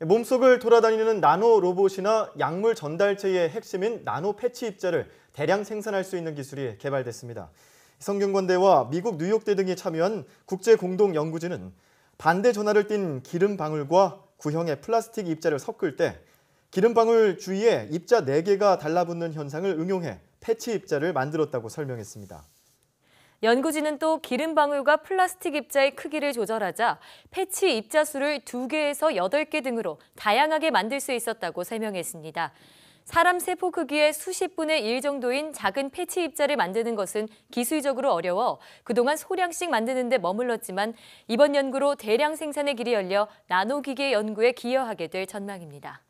몸속을 돌아다니는 나노 로봇이나 약물 전달체의 핵심인 나노 패치 입자를 대량 생산할 수 있는 기술이 개발됐습니다. 성균관대와 미국 뉴욕대 등이 참여한 국제공동연구진은 반대 전화를 띤 기름 방울과 구형의 플라스틱 입자를 섞을 때 기름 방울 주위에 입자 4개가 달라붙는 현상을 응용해 패치 입자를 만들었다고 설명했습니다. 연구진은 또 기름 방울과 플라스틱 입자의 크기를 조절하자 패치 입자 수를 2개에서 8개 등으로 다양하게 만들 수 있었다고 설명했습니다. 사람 세포 크기의 수십 분의 일 정도인 작은 패치 입자를 만드는 것은 기술적으로 어려워 그동안 소량씩 만드는 데 머물렀지만 이번 연구로 대량 생산의 길이 열려 나노기계 연구에 기여하게 될 전망입니다.